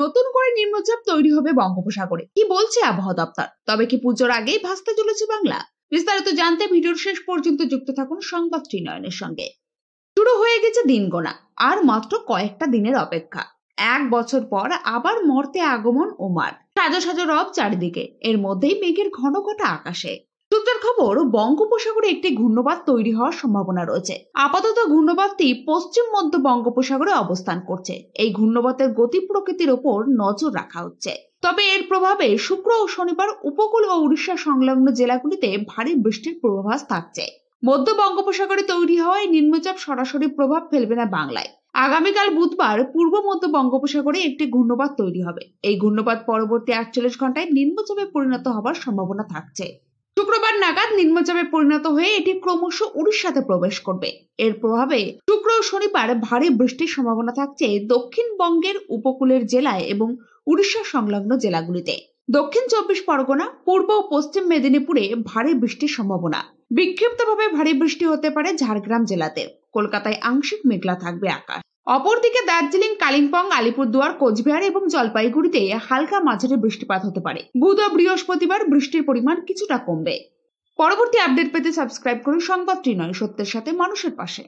নতুন করে নিম্নচাপ তৈরি হবে বঙ্গোপসাগরে কি বলছে আবহাওয়া দপ্তর তবে কি পুজোর আগেই ভাসতে চলেছে বাংলা বিস্তারিত জানতে ভিডিওর শেষ পর্যন্ত যুক্ত থাকুন সংবাদ ত্রিনয়নের সঙ্গে শুরু হয়ে গেছে দিন গোনা আর মাত্র কয়েকটা দিনের অপেক্ষা এক বছর পর আবার মর্তে আগমন ওমার সাজো সাজো রব চারিদিকে এর মধ্যেই মেঘের ঘন ঘটা আকাশে সূত্রের খবর বঙ্গোপসাগরে একটি ঘূর্ণবাদ তৈরি হওয়ার সম্ভাবনা রয়েছে আপাতত ঘূর্ণবাদটি পশ্চিম মধ্য বঙ্গোপসাগরে অবস্থান করছে এই ঘূর্ণবাদের গতি প্রকৃতির ওপর নজর রাখা হচ্ছে তবে এর প্রভাবে শুক্র ও শনিবার উপকূল ও উড়িষ্যা সংলগ্ন জেলাগুলিতে ভারী বৃষ্টির পূর্বাভাস থাকছে মধ্য বঙ্গোপসাগরে তৈরি হওয়া এই নিম্নচাপ সরাসরি প্রভাব ফেলবে না বাংলায় আগামীকাল বুধবার পূর্ব মধ্য বঙ্গোপসাগরে একটি ঘূর্ণবাদ তৈরি হবে এই ঘূর্ণবাদ পরবর্তী আটচল্লিশ ঘন্টায় নিম্নচাপে পরিণত হবার সম্ভাবনা থাকছে শুক্রবার নাগাদ নিম্নচাপে পরিণত হয়ে এটি ক্রমশ উড়িষ্যাতে প্রবেশ করবে এর প্রভাবে শুক্র শনিবার ভারী বৃষ্টির সম্ভাবনা থাকছে দক্ষিণবঙ্গের উপকূলের জেলায় এবং উড়িষ্যা সংলগ্ন জেলাগুলিতে দক্ষিণ চব্বিশ পরগনা পূর্ব ও পশ্চিম মেদিনীপুরে ভারী বৃষ্টির সম্ভাবনা বিক্ষিপ্তভাবে ভারী বৃষ্টি হতে পারে ঝাড়গ্রাম জেলাতে কলকাতায় আংশিক মেঘলা থাকবে আকাশ অপরদিকে দার্জিলিং কালিম্পং আলিপুরদুয়ার কোচবিহার এবং জলপাইগুড়িতে হালকা মাঝারি বৃষ্টিপাত হতে পারে বুধ ও বৃহস্পতিবার বৃষ্টির পরিমাণ কিছুটা কমবে পরবর্তী আপডেট পেতে সাবস্ক্রাইব করুন সংবাদটি নয় সত্যের সাথে মানুষের পাশে